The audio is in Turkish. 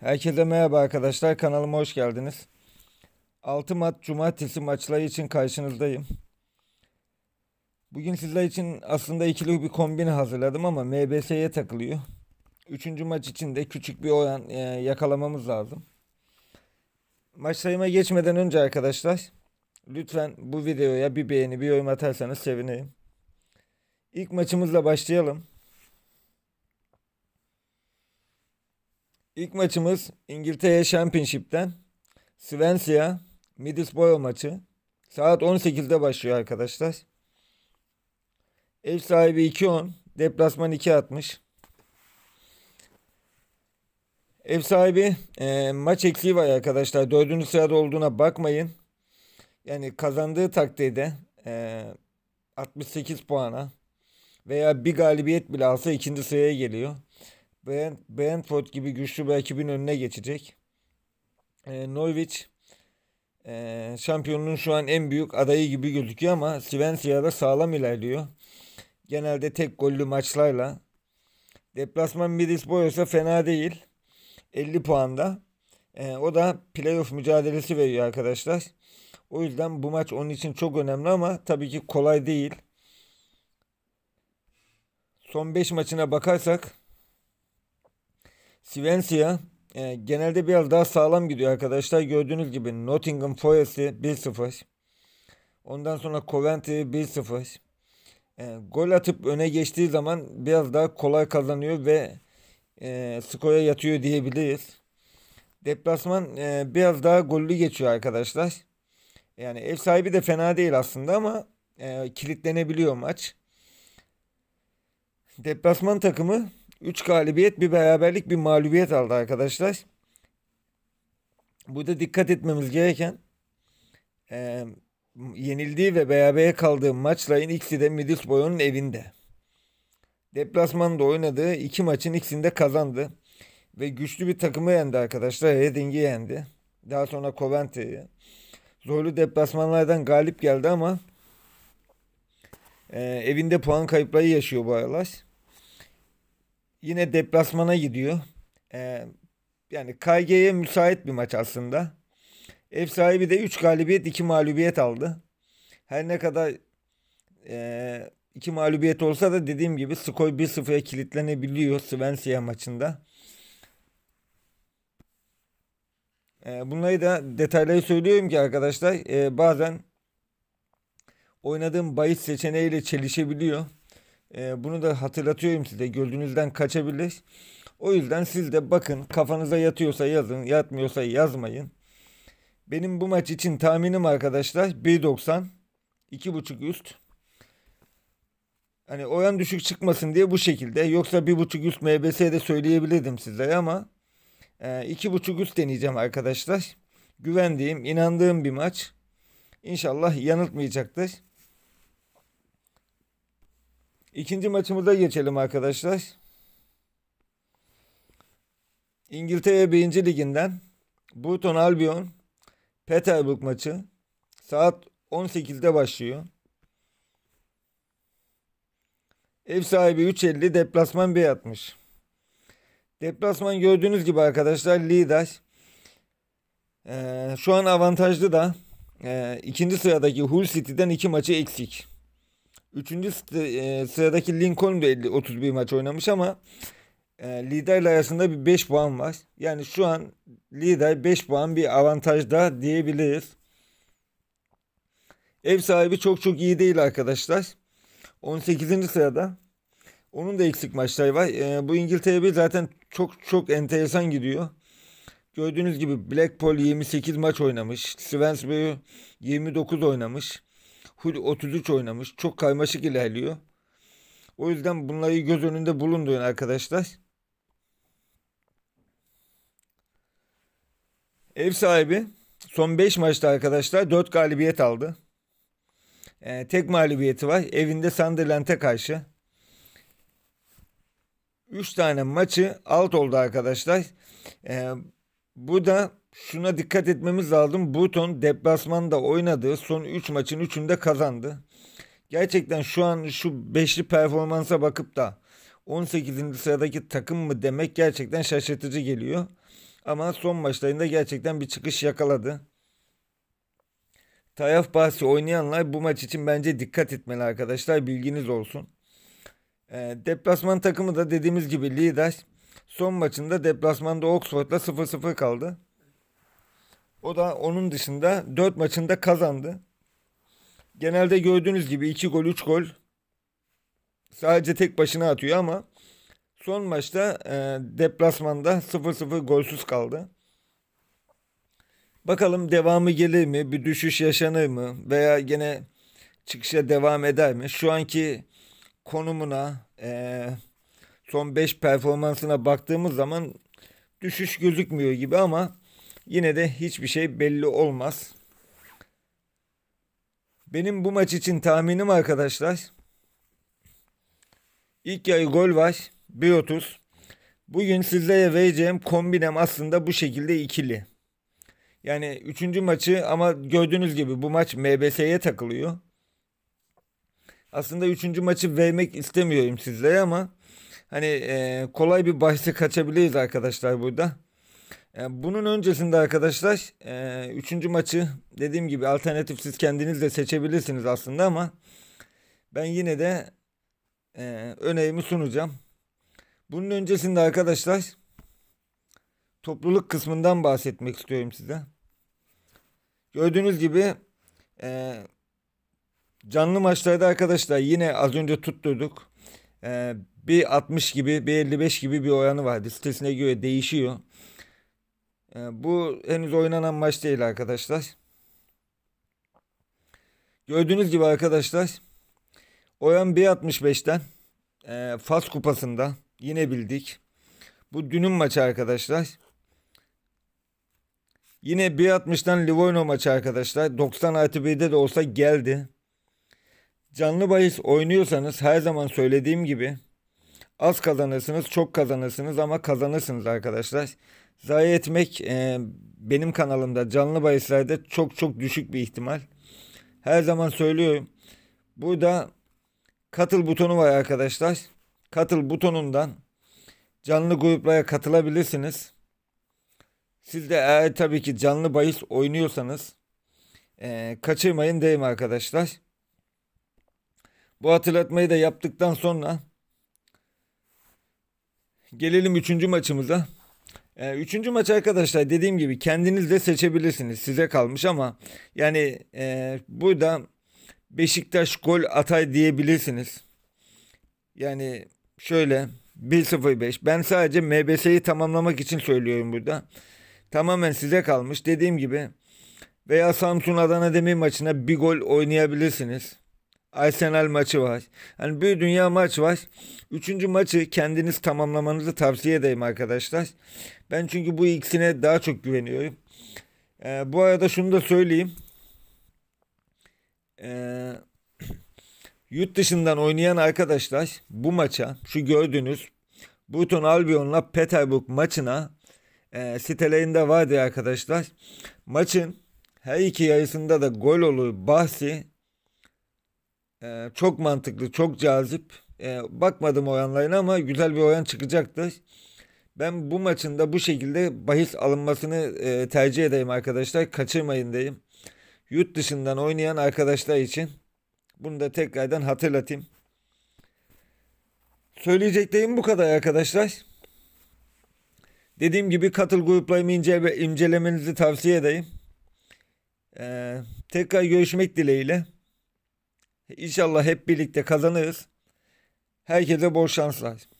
Herkese merhaba arkadaşlar. Kanalıma hoş geldiniz. 6 Mart Cumartesi maçları için karşınızdayım. Bugün sizler için aslında ikili bir kombin hazırladım ama MBS'ye takılıyor. Üçüncü maç için de küçük bir oran e, yakalamamız lazım. Maç geçmeden önce arkadaşlar lütfen bu videoya bir beğeni bir yorum atarsanız sevinirim. İlk maçımızla başlayalım. İlk maçımız İngiltere Championship'ten Swansea Middlesbrough maçı. Saat 18'de başlıyor arkadaşlar. Ev sahibi 2 2.10, deplasman 2 2.60. Ev sahibi e, maç eksiği var arkadaşlar. Dördüncü sırada olduğuna bakmayın. Yani kazandığı takdirde e, 68 puana veya bir galibiyet bile alsa ikinci sıraya geliyor. Brentford gibi güçlü bir rakibin önüne geçecek. E, Norwich e, şampiyonluğun şu an en büyük adayı gibi gözüküyor ama Svensia'da sağlam ilerliyor. Genelde tek gollü maçlarla. Deplasman Middlesbrough ise fena değil. 50 puanda. E, o da playoff mücadelesi veriyor arkadaşlar. O yüzden bu maç onun için çok önemli ama tabii ki kolay değil. Son 5 maçına bakarsak Swansea e, ee, genelde biraz daha sağlam gidiyor arkadaşlar. Gördüğünüz gibi Nottingham Forest'i 1-0. Ondan sonra Coventry 1-0. E, ee, gol atıp öne geçtiği zaman biraz daha kolay kazanıyor ve e, skora yatıyor diyebiliriz. Deplasman e, biraz daha gollü geçiyor arkadaşlar. Yani ev sahibi de fena değil aslında ama e, kilitlenebiliyor maç. Deplasman takımı 3 galibiyet, bir beraberlik, bir mağlubiyet aldı arkadaşlar. Burada dikkat etmemiz gereken e, yenildiği ve berabere kaldığı maçların ikisi de Middlesbrough'un evinde. Deplasmanda oynadığı iki maçın ikisinde kazandı. Ve güçlü bir takımı yendi arkadaşlar. Reading'i yendi. Daha sonra Coventrey'i. Zorlu deplasmanlardan galip geldi ama e, evinde puan kayıpları yaşıyor bu aralar yine deplasmana gidiyor. Ee, yani KG'ye müsait bir maç aslında. Ev sahibi de 3 galibiyet 2 mağlubiyet aldı. Her ne kadar e, iki mağlubiyet olsa da dediğim gibi Skoy 1-0'ya kilitlenebiliyor Svensia maçında. E, bunları da detayları söylüyorum ki arkadaşlar e, bazen oynadığım bahis seçeneğiyle çelişebiliyor. Ee, bunu da hatırlatıyorum size. gördüğünüzden kaçabilir. O yüzden siz de bakın kafanıza yatıyorsa yazın, yatmıyorsa yazmayın. Benim bu maç için tahminim arkadaşlar 1.90 2.5 üst. Hani oyan düşük çıkmasın diye bu şekilde. Yoksa 1.5 üst MBS'ye de söyleyebilirdim size ama 2.5 e, üst deneyeceğim arkadaşlar. Güvendiğim, inandığım bir maç. İnşallah yanıltmayacaktır. İkinci maçımıza geçelim arkadaşlar. İngiltere 1. Liginden Burton Albion Peterborough maçı saat 18'de başlıyor. Ev sahibi 3.50 deplasman bey Deplasman gördüğünüz gibi arkadaşlar lider. Ee, şu an avantajlı da e, ikinci sıradaki Hull City'den iki maçı eksik. Üçüncü e, sıradaki Lincoln de 50, 31 maç oynamış ama e, liderle arasında bir 5 puan var. Yani şu an lider 5 puan bir avantajda diyebiliriz. Ev sahibi çok çok iyi değil arkadaşlar. 18. sırada. Onun da eksik maçları var. E, bu İngiltere bir zaten çok çok enteresan gidiyor. Gördüğünüz gibi Blackpool 28 maç oynamış. Swansby 29 oynamış. Hul 33 oynamış. Çok kaymaşık ilerliyor. O yüzden bunları göz önünde bulundurun arkadaşlar. Ev sahibi son 5 maçta arkadaşlar 4 galibiyet aldı. Ee, tek mağlubiyeti var. Evinde Sunderland'e karşı. 3 tane maçı alt oldu arkadaşlar. Ee, bu da şuna dikkat etmemiz lazım. Bruton deplasmanda oynadığı son 3 maçın 3'ünü kazandı. Gerçekten şu an şu beşli performansa bakıp da 18. sıradaki takım mı demek gerçekten şaşırtıcı geliyor. Ama son maçlarında gerçekten bir çıkış yakaladı. Taraf bahsi oynayanlar bu maç için bence dikkat etmeli arkadaşlar bilginiz olsun. E, deplasman takımı da dediğimiz gibi lider. Son maçında deplasmanda Oxford'la 0-0 kaldı. O da onun dışında 4 maçında kazandı. Genelde gördüğünüz gibi 2 gol 3 gol sadece tek başına atıyor ama son maçta e, deplasmanda 0-0 golsüz kaldı. Bakalım devamı gelir mi? Bir düşüş yaşanır mı? Veya gene çıkışa devam eder mi? Şu anki konumuna e, son 5 performansına baktığımız zaman düşüş gözükmüyor gibi ama Yine de hiçbir şey belli olmaz. Benim bu maç için tahminim arkadaşlar. İlk yarı gol var. 1.30. Bugün sizlere vereceğim kombinem aslında bu şekilde ikili. Yani üçüncü maçı ama gördüğünüz gibi bu maç MBS'ye takılıyor. Aslında üçüncü maçı vermek istemiyorum sizlere ama hani kolay bir bahse kaçabiliriz arkadaşlar burada. E, bunun öncesinde arkadaşlar e, üçüncü maçı dediğim gibi alternatif siz kendiniz de seçebilirsiniz aslında ama ben yine de e, önerimi sunacağım. Bunun öncesinde arkadaşlar topluluk kısmından bahsetmek istiyorum size. Gördüğünüz gibi canlı maçlarda arkadaşlar yine az önce tutturduk. Bir 60 gibi bir 55 gibi bir oyanı vardı. Sitesine göre değişiyor. Ee, bu henüz oynanan maç değil arkadaşlar. Gördüğünüz gibi arkadaşlar Oran 1.65'ten e, Fas kupasında yine bildik. Bu dünün maçı arkadaşlar. Yine 1.60'dan Livorno maçı arkadaşlar. 90 artı 1'de de olsa geldi. Canlı bahis oynuyorsanız her zaman söylediğim gibi Az kazanırsınız, çok kazanırsınız ama kazanırsınız arkadaşlar. Zayi etmek e, benim kanalımda canlı bahislerde çok çok düşük bir ihtimal. Her zaman söylüyorum. Burada katıl butonu var arkadaşlar. Katıl butonundan canlı gruplara katılabilirsiniz. Siz de eğer tabii ki canlı bahis oynuyorsanız e, kaçırmayın deyim arkadaşlar. Bu hatırlatmayı da yaptıktan sonra Gelelim üçüncü maçımıza. Ee, üçüncü maç arkadaşlar dediğim gibi kendiniz de seçebilirsiniz. Size kalmış ama yani e, burada Beşiktaş gol atay diyebilirsiniz. Yani şöyle 1-0-5. Ben sadece MBS'yi tamamlamak için söylüyorum burada. Tamamen size kalmış. Dediğim gibi veya Samsun Adana Demir maçına bir gol oynayabilirsiniz. Arsenal maçı var. Hani bir dünya maç var. Üçüncü maçı kendiniz tamamlamanızı tavsiye edeyim arkadaşlar. Ben çünkü bu ikisine daha çok güveniyorum. Ee, bu arada şunu da söyleyeyim. Ee, yurt dışından oynayan arkadaşlar bu maça şu gördüğünüz Bruton Albion'la Peterbuk maçına e, sitelerinde vardı arkadaşlar. Maçın her iki yarısında da gol olur bahsi ee, çok mantıklı, çok cazip. E, bakmadım oranlarına ama güzel bir oran çıkacaktı. Ben bu maçında bu şekilde bahis alınmasını e, tercih edeyim arkadaşlar. Kaçırmayın diyeyim. Yurt dışından oynayan arkadaşlar için bunu da tekrardan hatırlatayım. Söyleyeceklerim bu kadar arkadaşlar. Dediğim gibi katıl gruplarımı ince, incelemenizi tavsiye edeyim. Ee, tekrar görüşmek dileğiyle. İnşallah hep birlikte kazanırız. Herkese bol şanslar.